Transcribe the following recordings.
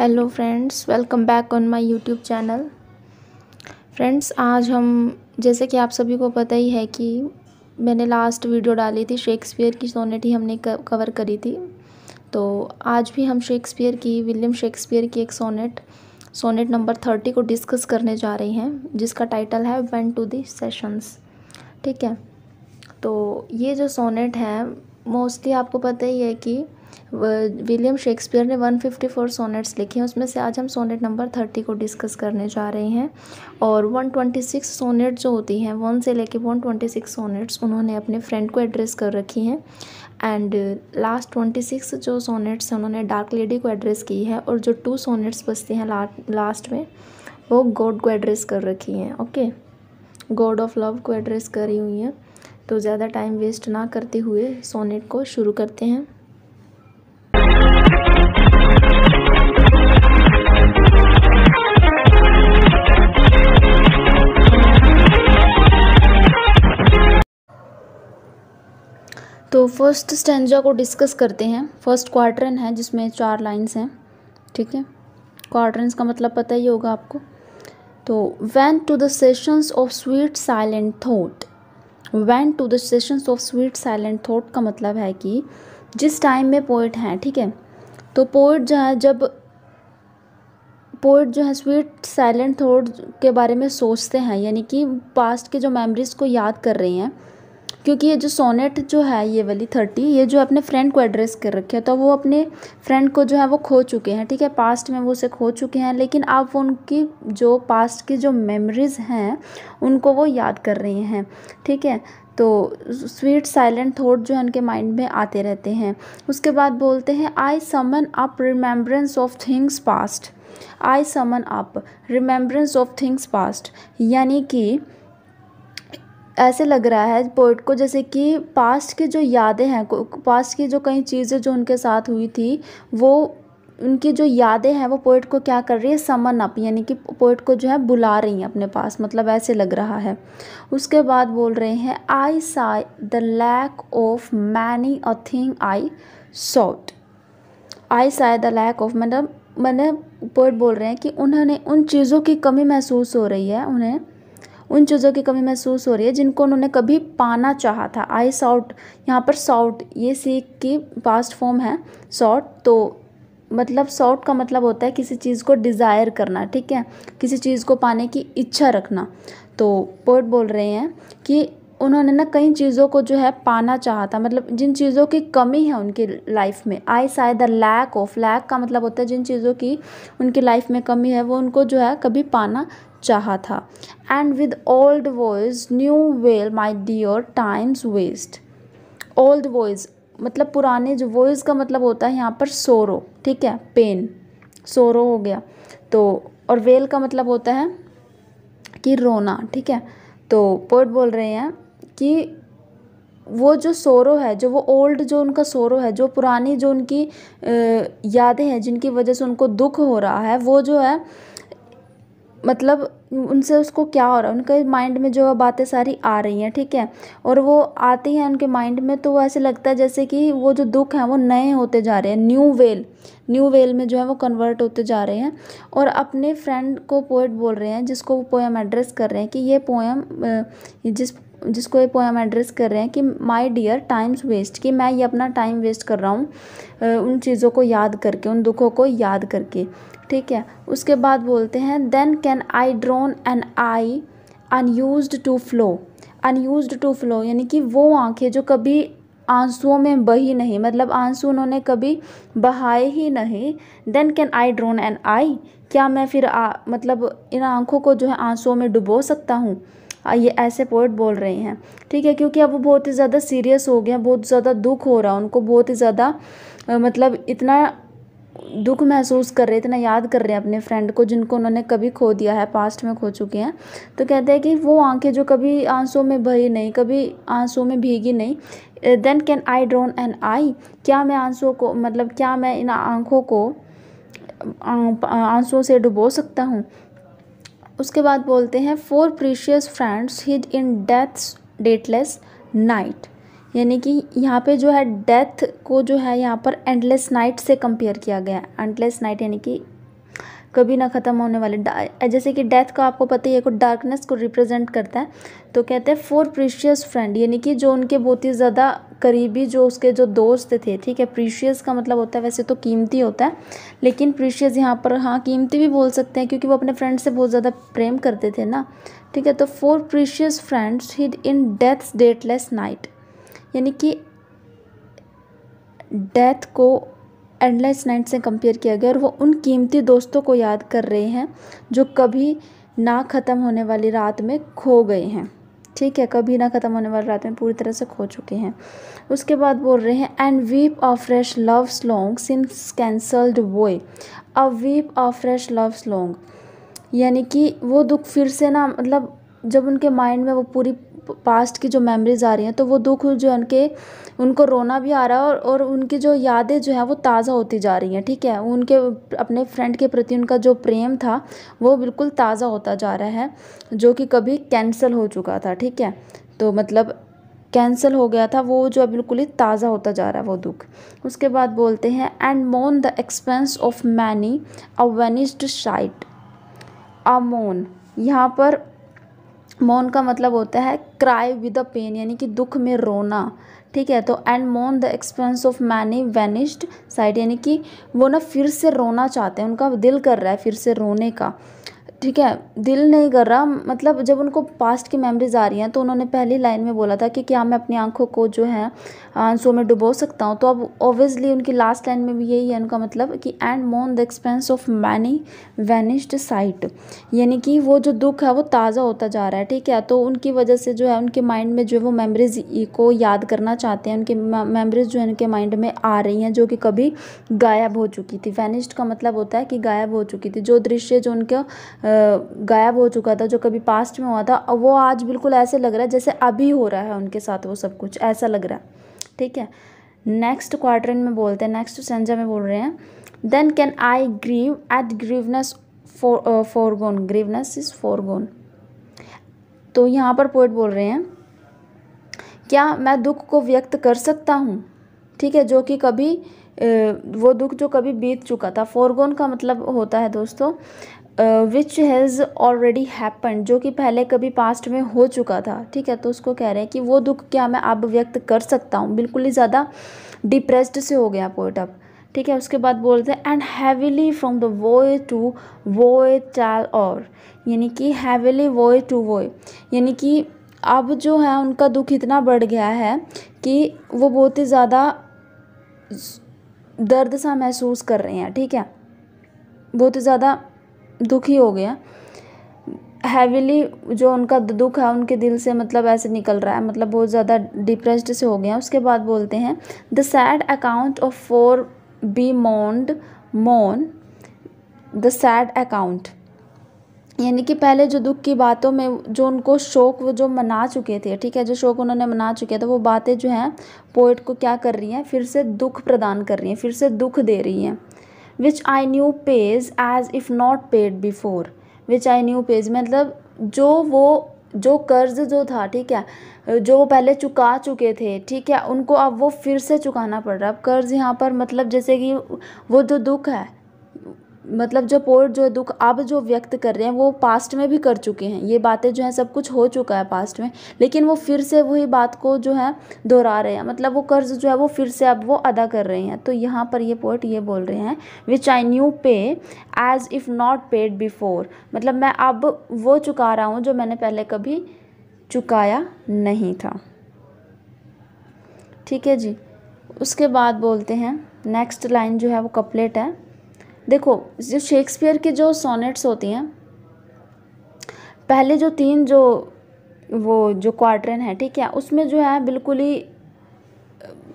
Hello friends welcome back on my YouTube channel friends आज हम जैसे कि आप सभी को पता ही है कि मैंने लास्ट वीडियो डाली थी शेक्सपियर की सोनेट ही हमने कवर करी थी तो आज भी हम शेक्सपियर की विलियम शेक्सपियर की एक सोनेट सोनेट नंबर थर्टी को डिस्कस करने जा रही हैं जिसका टाइटल है वन टू दी सेशंस ठीक है तो ये जो सोनेट है मोस्टली आपको पता ही है कि विलियम शेक्सपियर ने 154 सोनेट्स लिखे हैं उसमें से आज हम सोनेट नंबर 30 को डिस्कस करने जा रहे हैं और 126 सोनेट जो होती हैं वन से लेके 126 सोनेट्स उन्होंने अपने फ्रेंड को एड्रेस कर रखी हैं एंड लास्ट ट्वेंटी सिक्स जो सोनेट्स हैं उन्होंने डार्क लेडी को एड्रेस की है और जो टू सोनेट्स बचते हैं ला, लास्ट में वो गॉड को एड्रेस कर रखी हैं ओके गॉड ऑफ लव को एड्रेस करी हुई हैं तो ज़्यादा टाइम वेस्ट ना करते हुए सोनेट को शुरू करते हैं तो फर्स्ट स्टेंजा को डिस्कस करते हैं फर्स्ट क्वार्टरन है जिसमें चार लाइन्स हैं ठीक है क्वार्टर का मतलब पता ही होगा आपको तो when to the sessions of sweet silent thought when to the sessions of sweet silent thought का मतलब है कि जिस टाइम में पोइट हैं ठीक है थीके? तो पोइट जो है जब पोइट जो है स्वीट साइलेंट थॉट के बारे में सोचते हैं यानी कि पास्ट के जो मेमोरीज़ को याद कर रहे हैं क्योंकि ये जो सोनेट जो है ये वाली थर्टी ये जो अपने फ्रेंड को एड्रेस कर रखे है तो वो अपने फ्रेंड को जो है वो खो चुके हैं ठीक है पास्ट में वो उसे खो चुके हैं लेकिन आप वो उनकी जो पास्ट की जो मेमोरीज़ हैं उनको वो याद कर रहे हैं ठीक है तो स्वीट साइलेंट थॉट जो है उनके माइंड में आते रहते हैं उसके बाद बोलते हैं I summon up remembrance of things past I summon up remembrance of things past यानी कि ऐसे लग रहा है पोइट को जैसे कि पास्ट की जो यादें हैं पास्ट की जो कई चीज़ें जो उनके साथ हुई थी वो उनकी जो यादें हैं वो पोइट को क्या कर रही है समन अप यानी कि पोइट को जो है बुला रही हैं अपने पास मतलब ऐसे लग रहा है उसके बाद बोल रहे हैं I sigh the lack of many a thing I sought I sigh the lack of मतलब मैंने मतलब पोइट बोल रहे हैं कि उन्होंने उन चीज़ों की कमी महसूस हो रही है उन्हें उन चीज़ों की कमी महसूस हो रही है जिनको उन्होंने कभी पाना चाहा था आई सॉट यहाँ पर सॉट ये सीख की पास्ट फॉर्म है सॉट तो मतलब सॉट का मतलब होता है किसी चीज़ को डिज़ायर करना ठीक है किसी चीज़ को पाने की इच्छा रखना तो पोर्ट बोल रहे हैं कि उन्होंने ना कई चीज़ों को जो है पाना चाहा था मतलब जिन चीज़ों की कमी है उनकी लाइफ में I sigh the lack of lack का मतलब होता है जिन चीज़ों की उनकी लाइफ में कमी है वो उनको जो है कभी पाना चाहा था and with old voice new wail my dear time's waste old voice मतलब पुराने जो वॉइस का मतलब होता है यहाँ पर सोरो ठीक है पेन सोरो हो गया तो और वेल का मतलब होता है कि रोना ठीक है तो पोर्ट बोल रहे हैं कि वो जो सोरो है जो वो ओल्ड जो उनका सोरो है जो पुरानी जो उनकी यादें हैं जिनकी वजह से उनको दुख हो रहा है वो जो है मतलब उनसे उसको क्या हो रहा है उनके माइंड में जो बातें सारी आ रही हैं ठीक है और वो आती हैं उनके माइंड में तो वो ऐसे लगता है जैसे कि वो जो दुख हैं वो नए होते जा रहे हैं न्यू वेल न्यू वेल में जो है वो कन्वर्ट होते जा रहे हैं और अपने फ्रेंड को पोइट बोल रहे हैं जिसको वो पोएम एड्रेस कर रहे हैं कि ये पोएम जिस जिसको ये पोएम एड्रेस कर रहे हैं कि माय डियर टाइम्स वेस्ट कि मैं ये अपना टाइम वेस्ट कर रहा हूँ उन चीज़ों को याद करके उन दुखों को याद करके ठीक है उसके बाद बोलते हैं then can I drown an eye unused to flow unused to flow यानी कि वो आंखें जो कभी आंसुओं में बही नहीं मतलब आंसू उन्होंने कभी बहाए ही नहीं then can I drown an eye क्या मैं फिर आ, मतलब इन आँखों को जो है आंसुओं में डुबो सकता हूँ ये ऐसे पोइट बोल रहे हैं ठीक है क्योंकि अब वो बहुत ही ज़्यादा सीरियस हो गए हैं बहुत ज़्यादा दुख हो रहा है उनको बहुत ही ज़्यादा मतलब इतना दुख महसूस कर रहे इतना याद कर रहे हैं अपने फ्रेंड को जिनको उन्होंने कभी खो दिया है पास्ट में खो चुके हैं तो कहते हैं कि वो आंखें जो कभी आंसू में भरी नहीं कभी आंसू में भीगी नहीं then can I drown an eye क्या मैं आंसुओं को मतलब क्या मैं इन आँखों को आंसुओं से डुबो सकता हूँ उसके बाद बोलते हैं for precious friends hid in death's dateless night यानी कि यहाँ पे जो है डेथ को जो है यहाँ पर एंडलेस नाइट से कंपेयर किया गया है एंडलेस नाइट यानी कि कभी ना ख़त्म होने वाले जैसे कि डेथ का आपको पता ही है को डार्कनेस को रिप्रेजेंट करता है तो कहते हैं फोर प्रीशियस फ्रेंड यानी कि जो उनके बहुत ही ज़्यादा करीबी जो उसके जो दोस्त थे ठीक है प्रीशियस का मतलब होता है वैसे तो कीमती होता है लेकिन प्रीशियस यहाँ पर हाँ कीमती भी बोल सकते हैं क्योंकि वो अपने फ्रेंड से बहुत ज़्यादा प्रेम करते थे ना ठीक है तो for precious friends hid in death dateless night यानी कि डेथ को एंडलेस नाइट से कंपेयर किया गया और वो उन कीमती दोस्तों को याद कर रहे हैं जो कभी ना ख़त्म होने वाली रात में खो गए हैं ठीक है कभी ना ख़त्म होने वाली रात में पूरी तरह से खो चुके हैं उसके बाद बोल रहे हैं and weep of fresh love's long since cancelled woe a weep of fresh love's long यानी कि वो दुख फिर से ना मतलब जब उनके माइंड में वो पूरी पास्ट की जो मेमोरीज़ आ रही हैं तो वो दुख जो है उनके उनको रोना भी आ रहा है और और उनकी जो यादें जो हैं वो ताज़ा होती जा रही हैं ठीक है उनके अपने फ्रेंड के प्रति उनका जो प्रेम था वो बिल्कुल ताज़ा होता जा रहा है जो कि कभी कैंसिल हो चुका था ठीक है तो मतलब कैंसिल हो गया था वो जो है बिल्कुल ही ताज़ा होता जा रहा है वो दुख उसके बाद बोलते हैं and moan the expense of many a vanished sight अमोन यहाँ पर मौन का मतलब होता है क्राई विद अ पेन यानी कि दुख में रोना ठीक है तो and moan the expense of many vanished sight यानी कि वो ना फिर से रोना चाहते हैं उनका दिल कर रहा है फिर से रोने का ठीक है दिल नहीं कर रहा मतलब जब उनको पास्ट की मेमोरीज आ रही हैं तो उन्होंने पहली लाइन में बोला था कि क्या मैं अपनी आंखों को जो है आंसू में डुबो सकता हूँ तो अब ऑब्वियसली उनकी लास्ट लाइन में भी यही है उनका मतलब कि and moan the expense of many vanished sight यानी कि वो जो दुख है वो ताज़ा होता जा रहा है ठीक है तो उनकी वजह से जो है उनके माइंड में जो है वो मेमरीज को याद करना चाहते हैं उनके मेमरीज जो है उनके माइंड में आ रही हैं जो कि कभी गायब हो चुकी थी वैनिश्ड का मतलब होता है कि गायब हो चुकी थी जो दृश्य जो उनका गायब हो चुका था जो कभी पास्ट में हुआ था और वो आज बिल्कुल ऐसे लग रहा है जैसे अभी हो रहा है उनके साथ वो सब कुछ ऐसा लग रहा है ठीक है नेक्स्ट क्वार्टर में बोलते हैं नेक्स्ट सेंजा में बोल रहे हैं then can I grieve at grievances for foregone grievances is for gone तो यहाँ पर पोइट बोल रहे हैं क्या मैं दुख को व्यक्त कर सकता हूँ ठीक है जो कि कभी वो दुख जो कभी बीत चुका था फोरगोन का मतलब होता है दोस्तों विच हैज़ ऑलरेडी हैपन जो कि पहले कभी पास्ट में हो चुका था ठीक है तो उसको कह रहे हैं कि वो दुख क्या मैं अब व्यक्त कर सकता हूँ बिल्कुल ही ज़्यादा डिप्रेस्ड से हो गया पोइट अब ठीक है उसके बाद बोलते हैं and heavily from the woe to woe tell और यानी कि हैवीली वोए टू वोए यानी कि अब जो है उनका दुख इतना बढ़ गया है कि वो बहुत ही ज़्यादा दर्द सा महसूस कर रहे हैं ठीक है बहुत ही ज़्यादा दुखी हो गया हैवीली जो उनका दुख है उनके दिल से मतलब ऐसे निकल रहा है मतलब बहुत ज़्यादा डिप्रेस्ड से हो गया उसके बाद बोलते हैं the sad account of fore bemoaned moan the sad account यानी कि पहले जो दुख की बातों में जो उनको शोक वो जो मना चुके थे ठीक है जो शोक उन्होंने मना चुके थे वो बातें जो हैं पोइट को क्या कर रही हैं फिर से दुख प्रदान कर रही हैं फिर से दुख दे रही हैं which I new pay as if not paid before which I new pay मतलब जो वो जो कर्ज जो था ठीक है जो वो पहले चुका चुके थे ठीक है उनको अब वो फिर से चुकाना पड़ रहा है अब कर्ज यहाँ पर मतलब जैसे कि वो जो दुख है मतलब जो पोर्ट जो दुख अब जो व्यक्त कर रहे हैं वो पास्ट में भी कर चुके हैं ये बातें जो हैं सब कुछ हो चुका है पास्ट में लेकिन वो फिर से वही बात को जो है दोहरा रहे हैं मतलब वो कर्ज जो है वो फिर से अब वो अदा कर रहे हैं तो यहाँ पर ये पोर्ट ये बोल रहे हैं which I new pay as if not paid before मतलब मैं अब वो चुका रहा हूँ जो मैंने पहले कभी चुकाया नहीं था ठीक है जी उसके बाद बोलते हैं नेक्स्ट लाइन जो है वो कपलेट है देखो जो शेक्सपियर के जो सोनेट्स होती हैं पहले जो तीन जो वो जो क्वार्टरन है ठीक है उसमें जो है बिल्कुल ही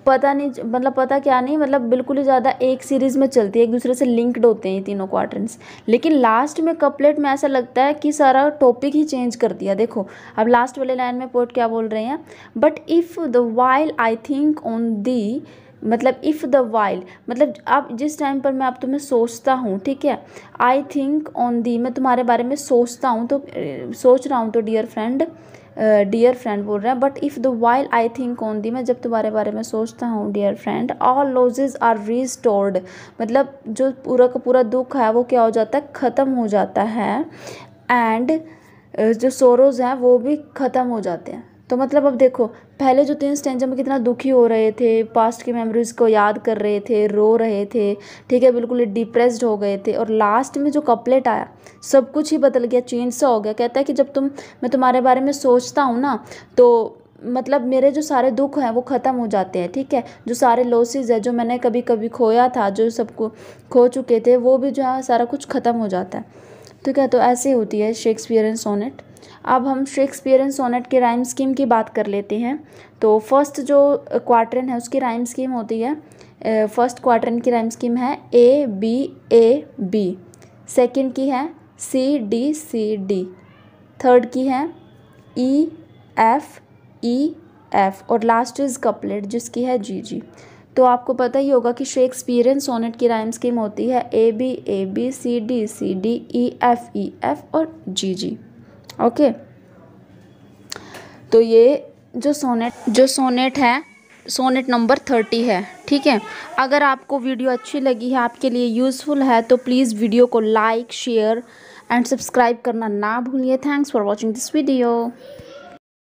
पता नहीं मतलब पता क्या नहीं मतलब बिल्कुल ही ज़्यादा एक सीरीज़ में चलती है एक दूसरे से लिंक्ड होते हैं तीनों क्वार्टर्स लेकिन लास्ट में कपलेट में ऐसा लगता है कि सारा टॉपिक ही चेंज कर दिया देखो अब लास्ट वाले लाइन में पोर्ट क्या बोल रहे हैं but if the while I think on thee मतलब इफ़ द वाइल मतलब आप जिस टाइम पर मैं आप तुम्हें सोचता हूँ ठीक है आई थिंक ऑन दी मैं तुम्हारे बारे में सोचता हूँ तो सोच रहा हूँ तो डियर फ्रेंड डियर फ्रेंड बोल रहे हैं but if the while I think on thee मैं जब तुम्हारे बारे में सोचता हूँ dear friend all losses are restored मतलब जो पूरा का पूरा दुख है वो क्या हो जाता है ख़त्म हो जाता है एंड जो सोरोज़ हैं वो भी ख़त्म हो जाते हैं तो मतलब अब देखो पहले जो तीन स्टेंजा में कितना दुखी हो रहे थे पास्ट की मेमोरीज़ को याद कर रहे थे रो रहे थे ठीक है बिल्कुल डिप्रेस्ड हो गए थे और लास्ट में जो कपलेट आया सब कुछ ही बदल गया चेंज सा हो गया कहता है कि जब तुम मैं तुम्हारे बारे में सोचता हूँ ना तो मतलब मेरे जो सारे दुख हैं वो ख़त्म हो जाते हैं ठीक है जो सारे लॉसेज है जो मैंने कभी कभी खोया था जो सबको खो चुके थे वो भी जो है सारा कुछ ख़त्म हो जाता है ठीक है तो ऐसे होती है शेक्सपियर एंड सोनेट अब हम शेक्सपियरन सोनेट के राइम स्कीम की बात कर लेते हैं तो फर्स्ट जो क्वार्टरन है उसकी राइम स्कीम होती है फर्स्ट क्वार्टरन की राइम स्कीम है A B A B second की है C D C D third की है ई एफ ई एफ और लास्ट इज़ कपलेट जिसकी है जी जी तो आपको पता ही होगा कि शेक्सपियरन सोनेट की राइम स्कीम होती है A B A B C D C D E F E F और जी जी ओके तो ये जो सोनेट जो सोनेट है सोनेट नंबर थर्टी है ठीक है अगर आपको वीडियो अच्छी लगी है आपके लिए यूज़फुल है तो प्लीज़ वीडियो को लाइक शेयर एंड सब्सक्राइब करना ना भूलिए thanks for watching this video